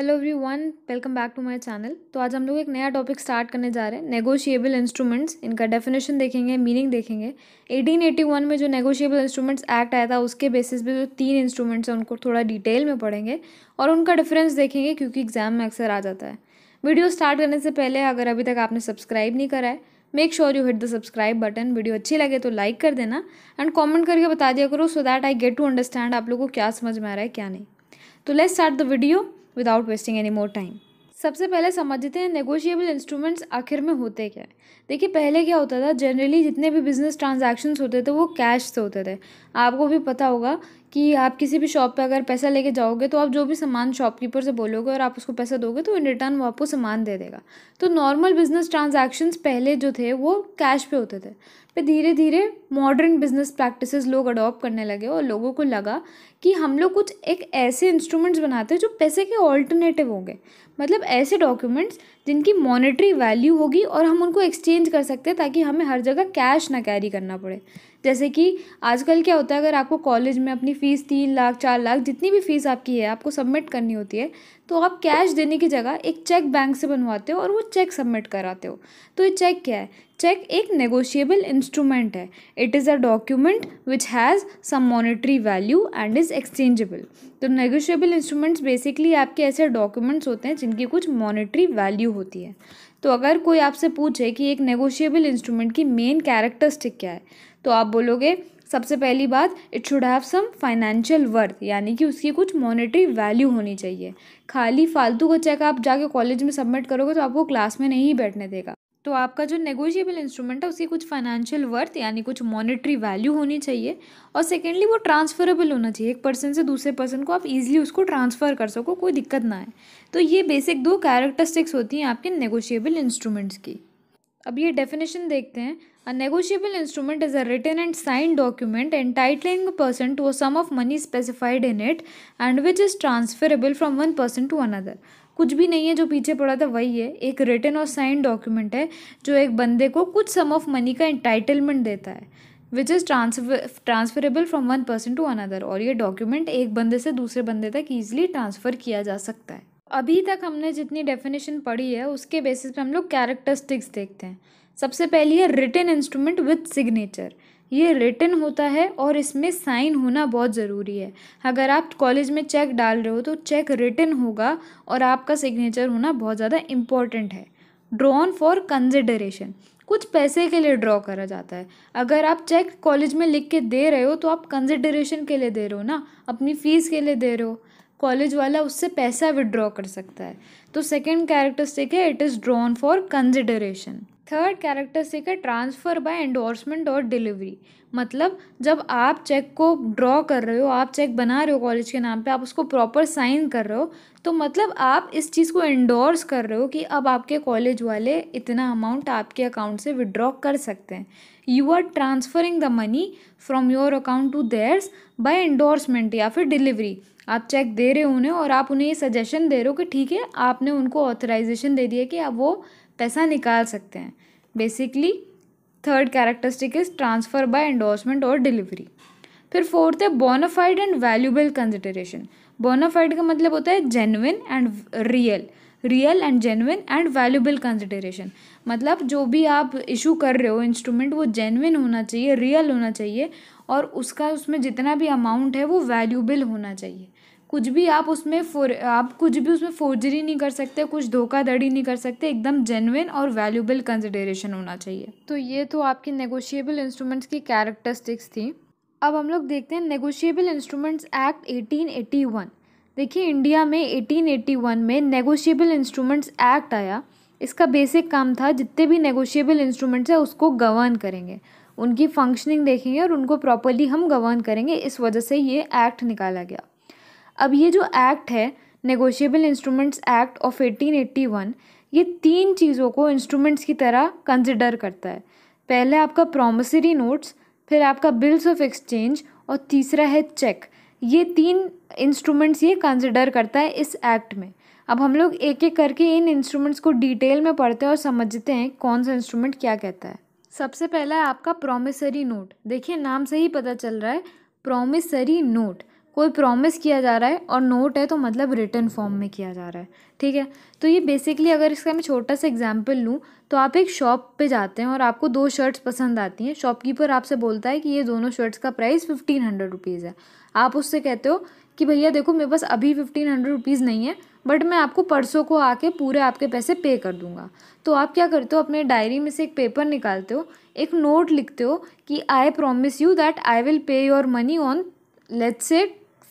Hello everyone welcome back to my channel तो आज हम लोग एक नया टॉपिक स्टार्ट करने जा रहे हैं नेगोशिएबल इंस्ट्रूमेंट्स इनका डेफिनेशन देखेंगे मीनिंग देखेंगे 1881 में जो नेगोशिएबल इंस्ट्रूमेंट्स एक्ट आया था उसके बेसिस पे जो तीन इंस्ट्रूमेंट्स हैं उनको थोड़ा डिटेल में पढ़ेंगे और उनका डिफरेंस देखेंगे क्योंकि एग्जाम में अक्सर आ जाता है वीडियो स्टार्ट करने से पहले अगर अभी तक आपने सब्सक्राइब नहीं करा है make sure you hit the subscribe button video अच्छी लगे तो लाइक कर देना एंड कॉमेंट करके बता दिया करो so that I get to understand आप लोग को क्या समझ में आ रहा है क्या नहीं तो let start the video without wasting any more time सबसे पहले समझते हैं नेगोशिएबल इंस्ट्रूमेंट्स आखिर में होते क्या है देखिए पहले क्या होता था जनरली जितने भी बिजनेस ट्रांजैक्शंस होते थे वो कैश से होते थे आपको भी पता होगा कि आप किसी भी शॉप पे अगर पैसा लेके जाओगे तो आप जो भी सामान शॉपकीपर से बोलोगे और आप उसको पैसा दोगे तो इन रिटर्न वो आपको सामान दे देगा तो नॉर्मल बिजनेस ट्रांजैक्शंस पहले जो थे वो कैश पे होते थे फिर धीरे धीरे मॉडर्न बिजनेस प्रैक्टिसेस लोग अडॉप्ट करने लगे और लोगों को लगा कि हम लोग कुछ एक ऐसे इंस्ट्रूमेंट्स बनाते हैं जो पैसे के ऑल्टरनेटिव होंगे मतलब ऐसे डॉक्यूमेंट्स जिनकी मॉनेटरी वैल्यू होगी और हम उनको एक्सचेंज कर सकते हैं ताकि हमें हर जगह कैश ना कैरी करना पड़े जैसे कि आजकल क्या होता है अगर आपको कॉलेज में अपनी फ़ीस तीन लाख चार लाख जितनी भी फ़ीस आपकी है आपको सबमिट करनी होती है तो आप कैश देने की जगह एक चेक बैंक से बनवाते हो और वो चेक सबमिट कराते हो तो ये चेक क्या है चेक एक नेगोशिएबल इंस्ट्रूमेंट है it is a document which has some monetary value and is exchangeable तो नेगोशिएबल इंस्ट्रूमेंट्स बेसिकली आपके ऐसे डॉक्यूमेंट्स होते हैं जिनकी कुछ मॉनिटरी वैल्यू होती है तो अगर कोई आपसे पूछे कि एक नेगोशिएबल इंस्ट्रूमेंट की मेन कैरेक्टरिस्टिक क्या है तो आप बोलोगे सबसे पहली बात it should have some financial worth यानी कि उसकी कुछ मॉनेटरी वैल्यू होनी चाहिए खाली फालतू का चेक आप जाके कॉलेज में सबमिट करोगे तो आपको क्लास में नहीं बैठने देगा तो आपका जो नेगोशिएबल इंस्ट्रूमेंट है उसकी कुछ फाइनेंशियल वर्थ यानी कुछ मॉनेटरी वैल्यू होनी चाहिए और सेकेंडली वो ट्रांसफरेबल होना चाहिए एक पर्सन से दूसरे पर्सन को आप इजीली उसको ट्रांसफ़र कर सको कोई दिक्कत ना आए तो ये बेसिक दो कैरेक्टरिस्टिक्स होती हैं आपके नेगोशिएबल इंस्ट्रूमेंट्स की अब ये डेफिनेशन देखते हैं A negotiable instrument is a written and signed document entitling a person to a sum of money specified in it and which is transferable from one person to another. कुछ भी नहीं है जो पीछे पड़ा था वही है एक रिटर्न और साइन डॉक्यूमेंट है जो एक बंदे को कुछ सम ऑफ मनी का इंटाइटलमेंट देता है which is transfer transferable from one person to another और ये डॉक्यूमेंट एक बंदे से दूसरे बंदे तक ईजिली ट्रांसफ़र किया जा सकता है अभी तक हमने जितनी डेफिनेशन पढ़ी है उसके बेसिस पे हम लोग कैरेक्टरिस्टिक्स देखते हैं सबसे पहली है रिटर्न इंस्ट्रूमेंट विथ सिग्नेचर ये रिटर्न होता है और इसमें साइन होना बहुत ज़रूरी है अगर आप कॉलेज में चेक डाल रहे हो तो चेक रिटर्न होगा और आपका सिग्नेचर होना बहुत ज़्यादा इम्पॉर्टेंट है ड्रॉन फॉर कंसिडरेशन कुछ पैसे के लिए ड्रॉ करा जाता है अगर आप चेक कॉलेज में लिख के दे रहे हो तो आप कंसिडरेशन के लिए दे रहे हो ना अपनी फ़ीस के लिए दे रहे हो कॉलेज वाला उससे पैसा विड्रॉ कर सकता है तो सेकेंड कैरेक्टरिस्टिक है it is drawn for consideration third से है ट्रांसफ़र बाय एंडोर्समेंट और डिलीवरी मतलब जब आप चेक को ड्रॉ कर रहे हो आप चेक बना रहे हो कॉलेज के नाम पे आप उसको प्रॉपर साइन कर रहे हो तो मतलब आप इस चीज़ को इंडोर्स कर रहे हो कि अब आपके कॉलेज वाले इतना अमाउंट आपके अकाउंट से विड्रॉ कर सकते हैं you are transferring the money from your account to theirs by endorsement या फिर डिलीवरी आप चेक दे रहे हो उन्हें और आप उन्हें ये सजेशन दे रहे हो कि ठीक है आपने उनको ऑथराइजेशन दे दिया कि अब वो पैसा निकाल सकते हैं basically third characteristic is transfer by endorsement और डिलीवरी फिर फोर्थ है bona fide and valuable consideration bona fide का मतलब होता है genuine and real real and genuine and valuable consideration मतलब जो भी आप इशू कर रहे हो इंस्ट्रूमेंट वो जेनविन होना चाहिए रियल होना चाहिए और उसका उसमें जितना भी अमाउंट है वो वैल्यूबल होना चाहिए कुछ भी आप उसमें फोर आप कुछ भी उसमें फोर्जरी नहीं कर सकते कुछ धोखाधड़ी नहीं कर सकते एकदम जेनविन और वैल्यूबल कंसिडरेशन होना चाहिए तो ये तो आपकी नेगोशिएबल इंस्ट्रूमेंट्स की कैरेक्टरिस्टिक्स थी अब हम लोग देखते हैं नेगोशिएबल इंस्ट्रूमेंट्स एक्ट 1881 देखिए इंडिया में वन में नेगोशिएबल इंस्ट्रूमेंट्स एक्ट आया इसका बेसिक काम था जितने भी नेगोशिएबल इंस्ट्रूमेंट्स है उसको गवर्न करेंगे उनकी फंक्शनिंग देखेंगे और उनको प्रॉपरली हम गवर्न करेंगे इस वजह से ये एक्ट निकाला गया अब ये जो एक्ट है नेगोशिएबल इंस्ट्रूमेंट्स एक्ट ऑफ 1881 ये तीन चीज़ों को इंस्ट्रूमेंट्स की तरह कंसिडर करता है पहले आपका प्रोमिसरी नोट्स फिर आपका बिल्स ऑफ एक्सचेंज और तीसरा है चेक ये तीन इंस्ट्रूमेंट्स ये कंसिडर करता है इस एक्ट में अब हम लोग एक एक करके इन इंस्ट्रूमेंट्स को डिटेल में पढ़ते हैं और समझते हैं कौन सा इंस्ट्रूमेंट क्या कहता है सबसे पहला है आपका प्रोमिसरी नोट देखिए नाम से ही पता चल रहा है प्रोमिसरी नोट कोई प्रॉमिस किया जा रहा है और नोट है तो मतलब रिटर्न फॉर्म में किया जा रहा है ठीक है तो ये बेसिकली अगर इसका मैं छोटा सा एग्जाम्पल लूँ तो आप एक शॉप पे जाते हैं और आपको दो शर्ट्स पसंद आती हैं शॉपकीपर आपसे बोलता है कि ये दोनों शर्ट्स का प्राइस फिफ्टीन हंड्रेड रुपीज़ है आप उससे कहते हो कि भैया देखो मेरे पास अभी फिफ्टीन हंड्रेड रुपीज़ नहीं है बट मैं आपको परसों को आके पूरे आपके पैसे पे कर दूंगा तो आप क्या करते हो अपने डायरी में से एक पेपर निकालते हो एक नोट लिखते हो कि I promise you that I will pay your money on let's say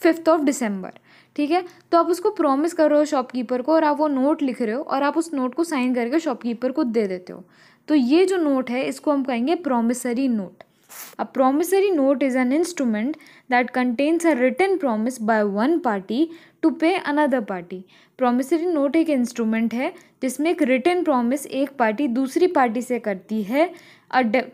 fifth of December ठीक है तो आप उसको प्रॉमिस कर रहे हो शॉपकीपर को और आप वो नोट लिख रहे हो और आप उस नोट को साइन करके शॉपकीपर को दे देते हो तो ये जो नोट है इसको हम कहेंगे प्रोमिसरी नोट अब promissory note is an instrument that contains a written promise by one party to pay another party promissory note एक इंस्ट्रूमेंट है जिसमें एक रिटर्न प्रोमिस एक पार्टी दूसरी पार्टी से करती है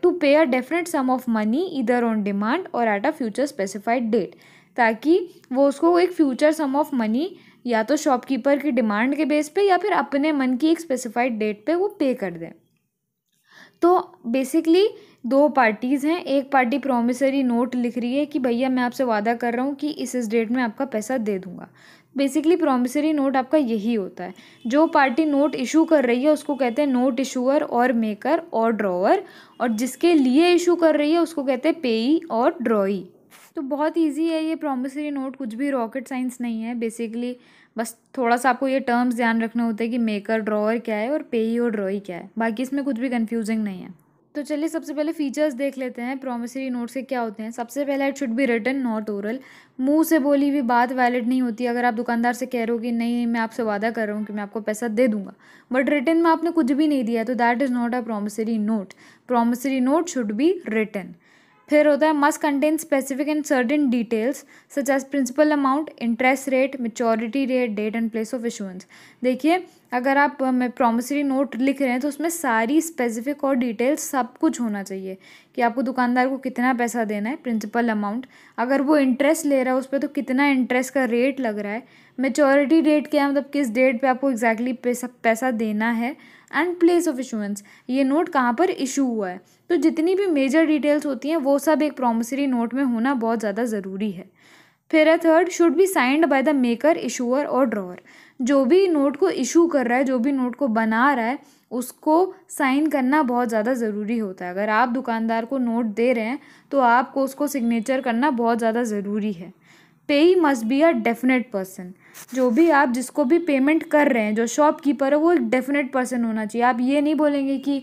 to pay a definite sum of money either on demand और at a future specified date ताकि वो उसको एक फ्यूचर सम ऑफ मनी या तो शॉपकीपर की डिमांड के बेस पे या फिर अपने मन की एक स्पेसिफाइड डेट पे वो पे कर दें तो बेसिकली दो पार्टीज़ हैं एक पार्टी प्रोमिसरी नोट लिख रही है कि भैया मैं आपसे वादा कर रहा हूँ कि इस इस डेट में आपका पैसा दे दूँगा बेसिकली प्रोमिसरी नोट आपका यही होता है जो पार्टी नोट इशू कर रही है उसको कहते हैं नोट इशूअर और मेकर और ड्रॉवर और जिसके लिए इशू कर रही है उसको कहते हैं पेई और ड्रॉई तो बहुत ईजी है ये प्रोमिसरी नोट कुछ भी रॉकेट साइंस नहीं है बेसिकली बस थोड़ा सा आपको ये टर्म्स ध्यान रखना होता है कि मेकर ड्रॉअर क्या है और पे ही और ड्रॉई क्या है बाकी इसमें कुछ भी कन्फ्यूजिंग नहीं है तो चलिए सबसे पहले फीचर्स देख लेते हैं प्रोमिसरी नोट से क्या होते हैं सबसे पहले it should be written not oral मुंह से बोली हुई बात वैलिड नहीं होती अगर आप दुकानदार से कह रहे हो कि नहीं मैं आपसे वादा कर रहा हूँ कि मैं आपको पैसा दे दूंगा बट रिटर्न में आपने कुछ भी नहीं दिया तो that is not a promissory note promissory note should be written फिर होता है must contain specific and certain details such as principal amount interest rate maturity rate date and place of issuance देखिए अगर आप प्रॉमिसरी नोट लिख रहे हैं तो उसमें सारी स्पेसिफिक और डिटेल्स सब कुछ होना चाहिए कि आपको दुकानदार को कितना पैसा देना है प्रिंसिपल अमाउंट अगर वो इंटरेस्ट ले रहा है उस पर तो कितना इंटरेस्ट का रेट लग रहा है मेचोरिटी डेट क्या है मतलब किस डेट पे आपको एग्जैक्टली exactly पैसा पैसा देना है एंड प्लेस ऑफ इशुएंस ये नोट कहाँ पर इशू हुआ है तो जितनी भी मेजर डिटेल्स होती हैं वो सब एक प्रोमिसरी नोट में होना बहुत ज़्यादा ज़रूरी है फिर है third should be signed by the maker issuer और ड्रॉअर जो भी नोट को इशू कर रहा है जो भी नोट को बना रहा है उसको साइन करना बहुत ज़्यादा ज़रूरी होता है अगर आप दुकानदार को नोट दे रहे हैं तो आपको उसको सिग्नेचर करना बहुत ज़्यादा ज़रूरी है payee must be a definite person जो भी आप जिसको भी पेमेंट कर रहे हैं जो शॉपकीपर है वो एक डेफिनेट पर्सन होना चाहिए आप ये नहीं बोलेंगे कि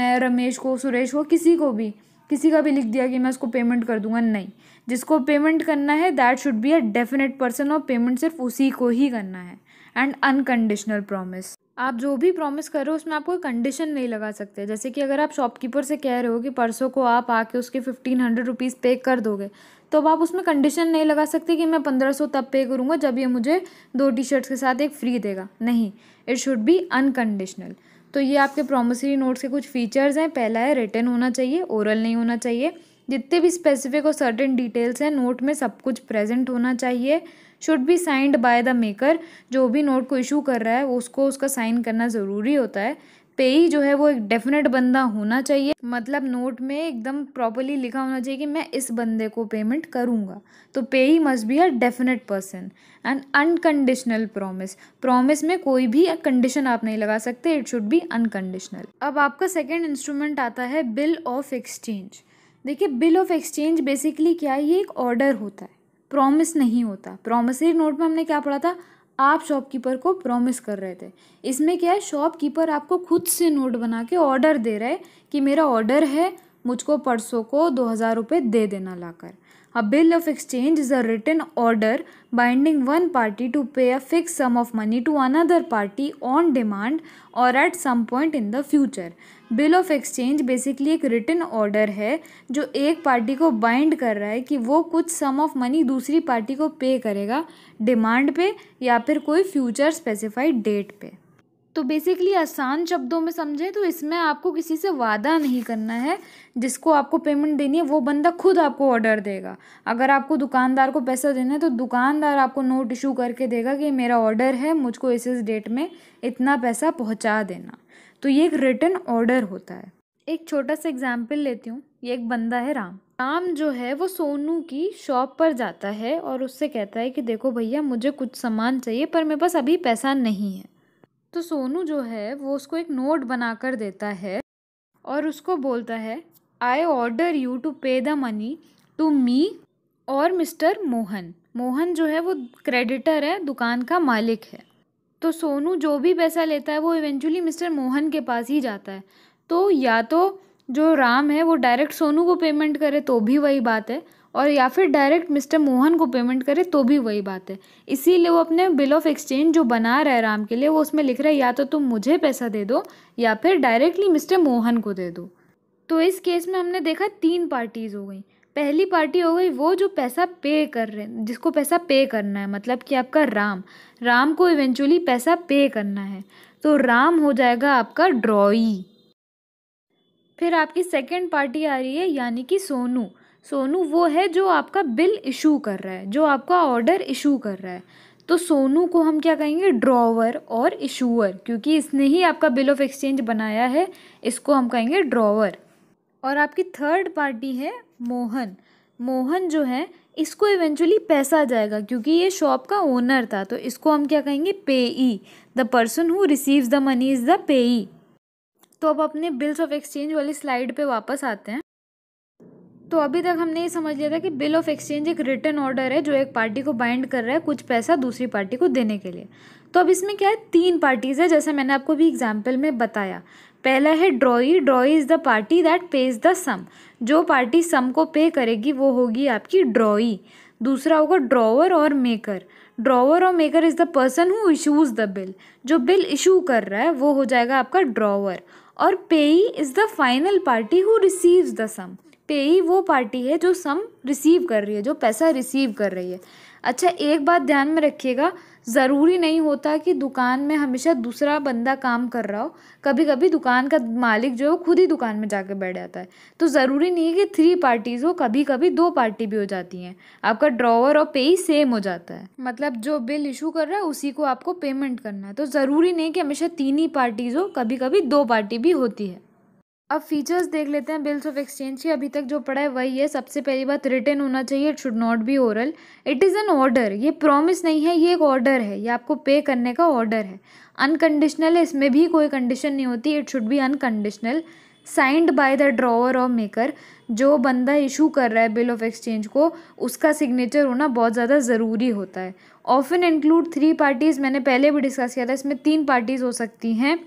मैं रमेश को सुरेश को किसी को भी किसी का भी लिख दिया कि मैं उसको पेमेंट कर दूंगा नहीं जिसको पेमेंट करना है that should be a definite person और पेमेंट सिर्फ उसी को ही करना है एंड अनकंडीशनल प्रॉमिस आप जो भी प्रॉमिस कर रहे हो उसमें आप कोई कंडीशन नहीं लगा सकते जैसे कि अगर आप शॉपकीपर से कह रहे हो कि परसों को आप आके उसके फिफ्टीन हंड्रेड रुपीज़ पे कर दोगे तो अब आप उसमें कंडीशन नहीं लगा सकते कि मैं पंद्रह सौ तब पे करूँगा जब ये मुझे दो टी शर्ट्स के साथ एक फ्री देगा नहीं इट शुड बी अनकंडीशनल तो ये आपके प्रोमिसरी नोट्स के कुछ फीचर्स हैं पहला है रिटर्न होना चाहिए ओरल नहीं होना चाहिए जितने भी स्पेसिफिक और सर्टेन डिटेल्स हैं नोट में सब कुछ प्रेजेंट होना चाहिए should be signed by the maker जो भी नोट को इशू कर रहा है उसको उसका साइन करना ज़रूरी होता है पे ही जो है वो एक डेफिनेट बंदा होना चाहिए मतलब नोट में एकदम प्रॉपरली लिखा होना चाहिए कि मैं इस बंदे को पेमेंट करूँगा तो payee must be a definite person and unconditional promise promise में कोई भी कंडीशन आप नहीं लगा सकते इट शुड बी अनकंडीशनल अब आपका सेकेंड इंस्ट्रूमेंट आता है बिल ऑफ एक्सचेंज देखिए बिल ऑफ एक्सचेंज बेसिकली क्या है ये एक ऑर्डर होता है प्रॉमिस नहीं होता प्रॉमिसरी नोट में हमने क्या पढ़ा था आप शॉपकीपर को प्रॉमिस कर रहे थे इसमें क्या है शॉपकीपर आपको खुद से नोट बना के ऑर्डर दे रहे कि मेरा ऑर्डर है मुझको परसों को दो हज़ार रुपये दे देना लाकर a bill of exchange is a written order binding one party to pay a fix sum of money to another party on demand और at some point in the future bill of exchange basically एक written order है जो एक party को bind कर रहा है कि वो कुछ सम ऑफ मनी दूसरी पार्टी को पे करेगा डिमांड पे या फिर कोई फ्यूचर स्पेसिफाइड डेट पे तो बेसिकली आसान शब्दों में समझें तो इसमें आपको किसी से वादा नहीं करना है जिसको आपको पेमेंट देनी है वो बंदा खुद आपको ऑर्डर देगा अगर आपको दुकानदार को पैसा देना है तो दुकानदार आपको नोट इशू करके देगा कि मेरा ऑर्डर है मुझको इस इस डेट में इतना पैसा पहुंचा देना तो ये एक रिटर्न ऑर्डर होता है एक छोटा सा एग्जाम्पल लेती हूँ ये एक बंदा है राम राम जो है वो सोनू की शॉप पर जाता है और उससे कहता है कि देखो भैया मुझे कुछ सामान चाहिए पर मेरे पास अभी पैसा नहीं है तो सोनू जो है वो उसको एक नोट बना कर देता है और उसको बोलता है I order you to pay the money to me और मिस्टर मोहन मोहन जो है वो क्रेडिटर है दुकान का मालिक है तो सोनू जो भी पैसा लेता है वो इवेंचुअली मिस्टर मोहन के पास ही जाता है तो या तो जो राम है वो डायरेक्ट सोनू को पेमेंट करे तो भी वही बात है और या फिर डायरेक्ट मिस्टर मोहन को पेमेंट करे तो भी वही बात है इसीलिए वो अपने बिल ऑफ एक्सचेंज जो बना रहा है राम के लिए वो उसमें लिख रहा है या तो तुम मुझे पैसा दे दो या फिर डायरेक्टली मिस्टर मोहन को दे दो तो इस केस में हमने देखा तीन पार्टीज़ हो गई पहली पार्टी हो गई वो जो पैसा पे कर रहे जिसको पैसा पे करना है मतलब कि आपका राम राम को इवेंचुअली पैसा पे करना है तो राम हो जाएगा आपका ड्रॉई फिर आपकी सेकेंड पार्टी आ रही है यानी कि सोनू सोनू वो है जो आपका बिल इशू कर रहा है जो आपका ऑर्डर इशू कर रहा है तो सोनू को हम क्या कहेंगे ड्रॉवर और इशूअर क्योंकि इसने ही आपका बिल ऑफ एक्सचेंज बनाया है इसको हम कहेंगे ड्रॉवर और आपकी थर्ड पार्टी है मोहन मोहन जो है इसको इवेंचुअली पैसा जाएगा क्योंकि ये शॉप का ओनर था तो इसको हम क्या कहेंगे payee the person who receives the money is the payee तो अब अपने बिल्स ऑफ एक्सचेंज वाली स्लाइड पे वापस आते हैं तो अभी तक हमने ये समझ लिया था कि बिल ऑफ एक्सचेंज एक रिटर्न ऑर्डर है जो एक पार्टी को बाइंड कर रहा है कुछ पैसा दूसरी पार्टी को देने के लिए तो अब इसमें क्या है तीन पार्टीज़ है जैसे मैंने आपको भी एग्जाम्पल में बताया पहला है drawee drawee is the party that pays the sum जो पार्टी सम को पे करेगी वो होगी आपकी ड्रॉई दूसरा होगा ड्रॉवर और मेकर ड्रॉवर और maker is the person who issues the bill जो बिल इशू कर रहा है वो हो जाएगा आपका ड्रॉवर और payee is the final party who receives the sum payee वो पार्टी है जो सम रिसीव कर रही है जो पैसा रिसीव कर रही है अच्छा एक बात ध्यान में रखिएगा ज़रूरी नहीं होता कि दुकान में हमेशा दूसरा बंदा काम कर रहा हो कभी कभी दुकान का मालिक जो है वो खुद ही दुकान में जाकर बैठ जाता है तो ज़रूरी नहीं है कि थ्री पार्टीज़ हो कभी कभी दो पार्टी भी हो जाती हैं आपका ड्रॉवर और पे ही सेम हो जाता है मतलब जो बिल इशू कर रहा है उसी को आपको पेमेंट करना है तो ज़रूरी नहीं कि हमेशा तीन ही पार्टीज़ हो कभी कभी दो पार्टी भी होती है अब फीचर्स देख लेते हैं बिल्स ऑफ एक्सचेंज की अभी तक जो पड़ा है वही है सबसे पहली बात रिटर्न होना चाहिए it should not be oral it is an order ये प्रॉमिस नहीं है ये एक ऑर्डर है ये आपको पे करने का ऑर्डर है अनकंडीशनल है इसमें भी कोई कंडीशन नहीं होती it should be unconditional signed by the drawer of maker जो बंदा इशू कर रहा है बिल ऑफ एक्सचेंज को उसका सिग्नेचर होना बहुत ज़्यादा ज़रूरी होता है ऑफन इंक्लूड थ्री पार्टीज़ मैंने पहले भी डिस्कस किया था इसमें तीन पार्टीज़ हो सकती हैं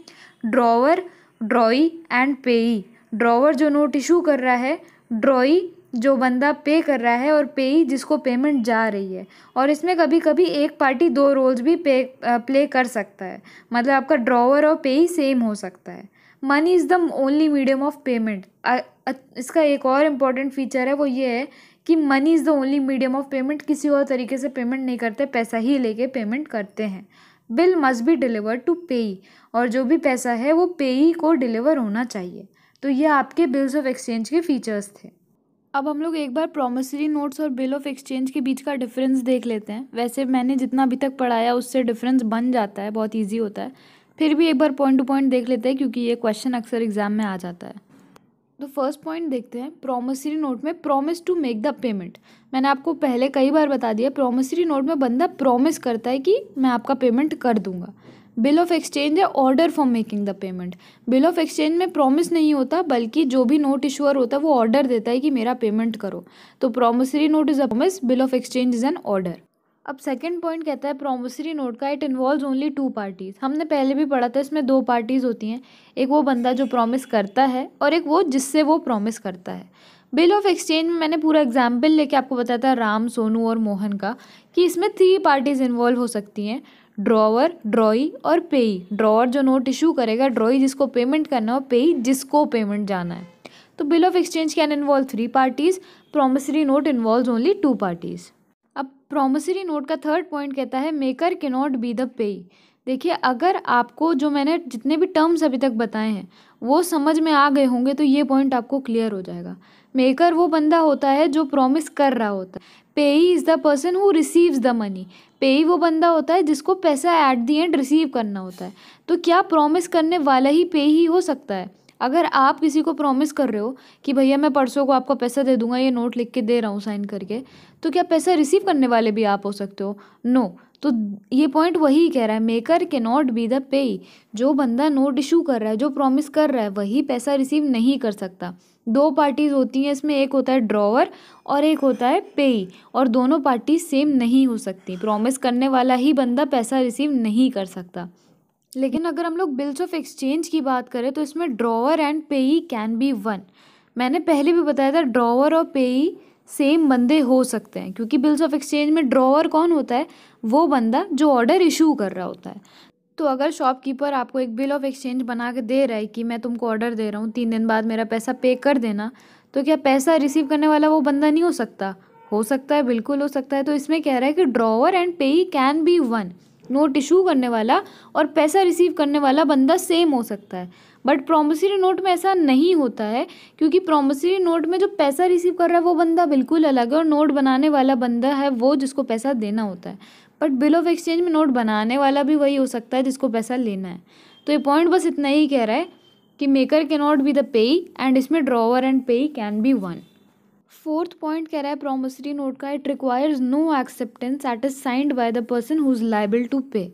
drawer drawee and payee drawer जो नोट इशू कर रहा है ड्रॉई जो बंदा पे कर रहा है और पेई जिसको पेमेंट जा रही है और इसमें कभी कभी एक पार्टी दो रोल्स भी पे प्ले कर सकता है मतलब आपका ड्रॉवर और पेई सेम हो सकता है money is the only medium of payment इसका एक और इम्पॉर्टेंट फीचर है वो ये है कि money is the only medium of payment किसी और तरीके से पेमेंट नहीं करते पैसा ही लेके पेमेंट करते हैं bill must be deliver to payee और जो भी पैसा है वो पेई को डिलीवर होना चाहिए तो ये आपके बिल्स ऑफ एक्सचेंज के फीचर्स थे अब हम लोग एक बार प्रोमिसरी नोट्स और बिल ऑफ एक्सचेंज के बीच का डिफरेंस देख लेते हैं वैसे मैंने जितना अभी तक पढ़ाया उससे डिफरेंस बन जाता है बहुत ईजी होता है फिर भी एक बार पॉइंट टू पॉइंट देख लेते हैं क्योंकि ये क्वेश्चन अक्सर एग्जाम में आ जाता है तो फर्स्ट पॉइंट देखते हैं प्रोमिसरी नोट में promise to make the payment मैंने आपको पहले कई बार बता दिया प्रोमिसरी नोट में बंदा प्रॉमिस करता है कि मैं आपका पेमेंट कर दूंगा बिल ऑफ एक्सचेंज है order for making the payment bill of exchange में प्रॉमिस नहीं होता बल्कि जो भी नोट इशूअर होता है वो ऑर्डर देता है कि मेरा पेमेंट करो तो promissory note is a promise bill of exchange is an order अब सेकंड पॉइंट कहता है प्रोमिसरी नोट का it involve only two parties हमने पहले भी पढ़ा था इसमें दो पार्टीज़ होती हैं एक वो बंदा जो प्रॉमिस करता है और एक वो जिससे वो प्रॉमिस करता है बिल ऑफ एक्सचेंज में मैंने पूरा एग्जाम्पल लेके आपको बताया था राम सोनू और मोहन का कि इसमें थ्री पार्टीज़ इन्वॉल्व हो सकती हैं ड्रॉवर ड्रॉई और पेई ड्रॉवर जो नोट इशू करेगा ड्रॉई जिसको पेमेंट करना है और पेई जिसको पेमेंट जाना है तो bill of exchange can involve three parties promissory note involve only two parties अब प्रोमिसरी नोट का थर्ड पॉइंट कहता है maker can not be the pay देखिए अगर आपको जो मैंने जितने भी टर्म्स अभी तक बताए हैं वो समझ में आ गए होंगे तो ये पॉइंट आपको क्लियर हो जाएगा मेकर वो बंदा होता है जो प्रॉमिस कर रहा होता है payee is the person who receives the money payee वो बंदा होता है जिसको पैसा एट दी एंड रिसीव करना होता है तो क्या प्रॉमिस करने वाला ही पे ही हो सकता है अगर आप किसी को प्रॉमिस कर रहे हो कि भैया मैं परसों को आपको पैसा दे दूंगा ये नोट लिख के दे रहा हूँ साइन करके तो क्या पैसा रिसीव करने वाले भी आप हो सकते हो नो no. तो ये पॉइंट वही कह रहा है maker can not be the pay जो बंदा नोट इशू कर रहा है जो प्रॉमिस कर रहा है वही पैसा रिसीव नहीं कर सकता दो पार्टीज़ होती हैं इसमें एक होता है ड्रॉवर और एक होता है पेई और दोनों पार्टी सेम नहीं हो सकती प्रॉमिस करने वाला ही बंदा पैसा रिसीव नहीं कर सकता लेकिन अगर हम लोग बिल्स ऑफ एक्सचेंज की बात करें तो इसमें drawer and payee can be one मैंने पहले भी बताया था ड्रॉवर और पेई सेम बंदे हो सकते हैं क्योंकि बिल्स ऑफ एक्सचेंज में ड्रॉवर कौन होता है वो बंदा जो ऑर्डर इशू कर रहा होता है तो अगर शॉपकीपर आपको एक बिल ऑफ एक्सचेंज बना के दे रहा है कि मैं तुमको ऑर्डर दे रहा हूँ तीन दिन बाद मेरा पैसा पे कर देना तो क्या पैसा रिसीव करने वाला वो बंदा नहीं हो सकता हो सकता है बिल्कुल हो सकता है तो इसमें कह रहा है कि drawer and payee can be one note issue करने वाला और पैसा रिसीव करने वाला बंदा सेम हो सकता है बट प्रोमिसरी नोट में ऐसा नहीं होता है क्योंकि प्रोमिसरी नोट में जो पैसा रिसीव कर रहा है वो बंदा बिल्कुल अलग है और नोट बनाने वाला बंदा है वो जिसको पैसा देना होता है बट बिल ऑफ एक्सचेंज में नोट बनाने वाला भी वही हो सकता है जिसको पैसा लेना है तो ये पॉइंट बस इतना ही कह रहा है कि maker can not be the payee and इसमें drawer and payee can be one fourth point कह रहा है प्रोमिसरी नोट का it requires no acceptance at is signed by the person who is liable to pay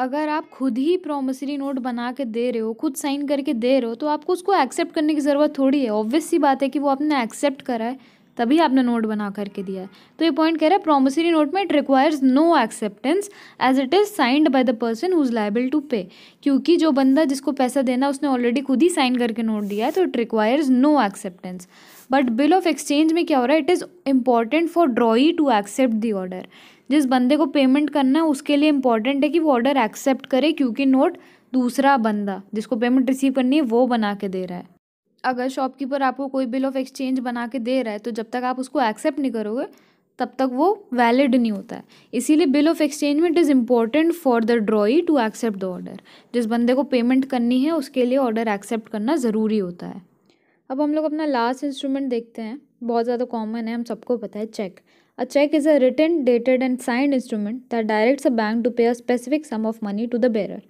अगर आप खुद ही promissory note बना के दे रहे हो खुद साइन करके दे रहे हो तो आपको उसको एक्सेप्ट करने की ज़रूरत थोड़ी है ऑब्वियस सी बात है कि वो आपने एक्सेप्ट करा है तभी आपने नोट बना करके दिया है तो ये पॉइंट कह रहा है प्रोमिसरी नोट में it requires no acceptance as it is signed by the person who is liable to pay क्योंकि जो बंदा जिसको पैसा देना उसने ऑलरेडी खुद ही साइन करके नोट दिया है तो it requires no acceptance but bill of exchange में क्या हो रहा है it is important for drawee to accept the order जिस बंदे को पेमेंट करना है उसके लिए इम्पॉर्टेंट है कि वो ऑर्डर एक्सेप्ट करे क्योंकि नोट दूसरा बंदा जिसको पेमेंट रिसीव करनी है वो बना के दे रहा है अगर शॉपकीपर आपको कोई बिल ऑफ एक्सचेंज बना के दे रहा है तो जब तक आप उसको एक्सेप्ट नहीं करोगे तब तक वो वैलिड नहीं होता है इसीलिए बिल ऑफ एक्सचेंज में it is important for the drawee to accept the order जिस बंदे को पेमेंट करनी है उसके लिए ऑर्डर एक्सेप्ट करना ज़रूरी होता है अब हम लोग अपना लास्ट इंस्ट्रूमेंट देखते हैं बहुत ज़्यादा कॉमन है हम सबको पता है cheque a cheque is a written dated and signed instrument that directs a bank to pay a specific sum of money to the bearer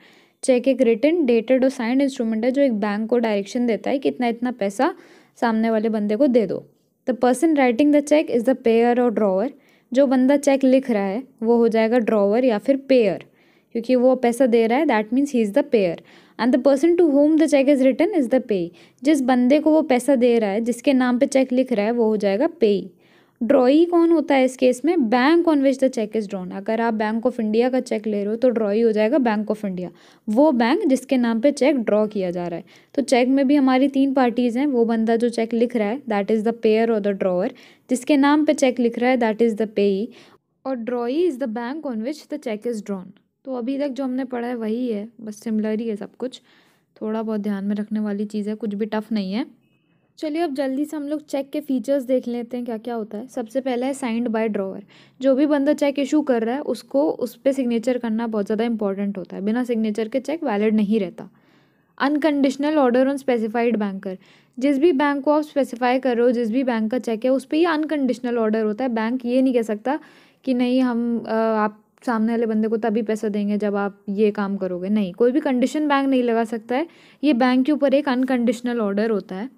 cheque एक रिटर्न डेटेड और साइंड इंस्ट्रूमेंट है जो एक बैंक को डायरेक्शन देता है कि इतना इतना पैसा सामने वाले बंदे को दे दो the person writing the cheque is the payer और ड्रॉवर जो बंदा चेक लिख रहा है वो हो जाएगा ड्रॉवर या फिर पेयर क्योंकि वो पैसा दे रहा है that means he is the payer and the person to whom the cheque is return is the payee जिस बंदे को वो पैसा दे रहा है जिसके नाम पे चेक लिख रहा है वो हो जाएगा पेई ड्रॉई कौन होता है इस केस में bank on which the cheque is drawn अगर आप बैंक ऑफ इंडिया का चेक ले रहे हो तो ड्रॉई हो जाएगा बैंक ऑफ इंडिया वो बैंक जिसके नाम पे चेक ड्रॉ किया जा रहा है तो चेक में भी हमारी तीन पार्टीज़ हैं वो बंदा जो चेक लिख रहा है दैट इज़ द पेयर और द ड्रॉअर जिसके नाम पे चेक लिख रहा है दैट इज़ द पेई और drawee is the bank on which the cheque is drawn तो अभी तक जो हमने पढ़ा है वही है बस सिमिलर ही है सब कुछ थोड़ा बहुत ध्यान में रखने वाली चीज़ है कुछ भी टफ़ नहीं है चलिए अब जल्दी से हम लोग चेक के फीचर्स देख लेते हैं क्या क्या होता है सबसे पहला है साइंड बाय ड्रॉवर जो भी बंदा चेक इशू कर रहा है उसको उस पर सिग्नेचर करना बहुत ज़्यादा इंपॉर्टेंट होता है बिना सिग्नेचर के चेक वैलिड नहीं रहता unconditional order on specified banker जिस भी बैंक को आप स्पेसिफाई कर रहे हो जिस भी बैंक का चेक है उस पर ही अनकंडीशनल ऑर्डर होता है बैंक ये नहीं कह सकता कि नहीं हम आप सामने वाले बंदे को तभी पैसा देंगे जब आप ये काम करोगे नहीं कोई भी कंडीशन बैंक नहीं लगा सकता है ये बैंक के ऊपर एक अनकंडीशनल ऑर्डर होता है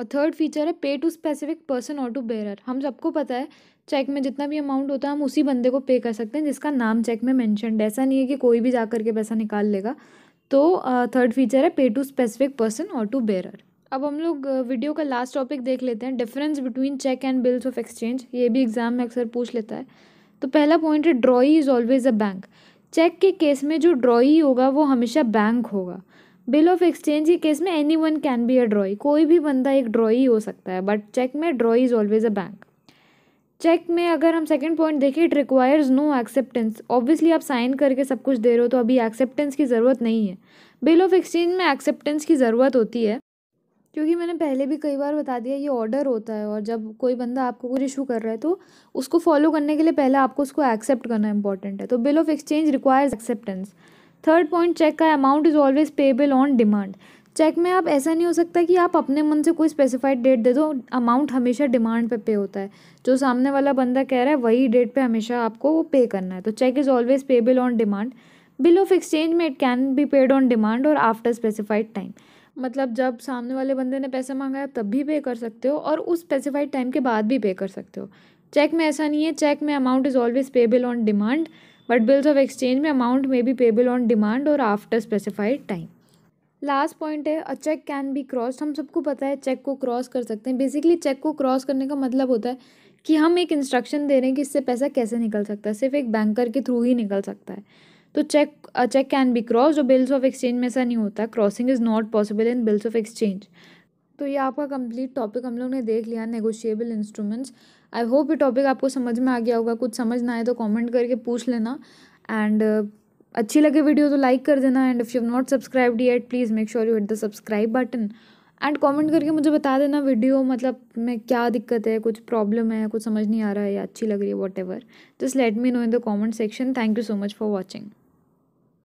और थर्ड फीचर है पे टू स्पेसिफिक पर्सन और टू बेरर हम सबको पता है चेक में जितना भी अमाउंट होता है हम उसी बंदे को पे कर सकते हैं जिसका नाम चेक में है ऐसा नहीं है कि कोई भी जा करके पैसा निकाल लेगा तो थर्ड फीचर है पे टू स्पेसिफिक पर्सन और टू बेरर अब हम लोग वीडियो का लास्ट टॉपिक देख लेते हैं difference between cheque and bills of exchange ये भी एग्ज़ाम में अक्सर पूछ लेता है तो पहला पॉइंट है drawee is always a bank cheque के केस में जो ड्रॉई होगा वो हमेशा बैंक होगा बिल ऑफ एक्सचेंज के केस में anyone can be a drawee कोई भी बंदा एक ड्रॉई हो सकता है बट चेक में drawee is always a bank cheque में अगर हम सेकंड पॉइंट देखें it requires no acceptance obviously आप साइन करके सब कुछ दे रहे हो तो अभी एक्सेप्टेंस की ज़रूरत नहीं है बिल ऑफ एक्सचेंज में एक्सेप्टेंस की ज़रूरत होती है क्योंकि मैंने पहले भी कई बार बता दिया ये ऑर्डर होता है और जब कोई बंदा आपको कुछ इशू कर रहा है तो उसको फॉलो करने के लिए पहले आपको उसको एक्सेप्ट करना इंपॉर्टेंट है तो bill of exchange requires acceptance third point cheque का amount is always payable on demand cheque में आप ऐसा नहीं हो सकता कि आप अपने मन से कोई स्पेसिफाइड डेट दे दो अमाउंट हमेशा डिमांड पे पे होता है जो सामने वाला बंदा कह रहा है वही डेट पे हमेशा आपको वो पे करना है तो cheque is always payable on demand bill of exchange में it can be paid on demand और आफ्टर स्पेसिफाइड टाइम मतलब जब सामने वाले बंदे ने पैसा मांगा है तब भी पे कर सकते हो और उस स्पेसिफाइड टाइम के बाद भी पे कर सकते हो चेक में ऐसा नहीं है चेक में amount is always payable on demand but bills of exchange में अमाउंट में बी पेबल ऑन डिमांड और after specified time last point है a cheque can be cross हम सबको पता है चेक को क्रॉस कर सकते हैं बेसिकली चेक को क्रॉस करने का मतलब होता है कि हम एक इंस्ट्रक्शन दे रहे हैं कि इससे पैसा कैसे निकल सकता है सिर्फ एक बैंकर के थ्रू ही निकल सकता है तो cheque cheque can be cross जो बिल्स ऑफ एक्सचेंज में ऐसा नहीं होता crossing is not possible in bills of exchange तो ये आपका कंप्लीट टॉपिक हम लोग ने देख लिया नेगोशिएबल इंस्ट्रूमेंट्स आई होप ये टॉपिक आपको समझ में आ गया होगा कुछ समझ ना आए तो कमेंट करके पूछ लेना एंड uh, अच्छी लगे वीडियो तो लाइक कर देना and if you not subscribed yet please make sure you hit the subscribe button and comment करके मुझे बता देना वीडियो मतलब में क्या दिक्कत है कुछ प्रॉब्लम है कुछ समझ नहीं आ रहा है या अच्छी लग रही है whatever just let me know in the comment section thank you so much for watching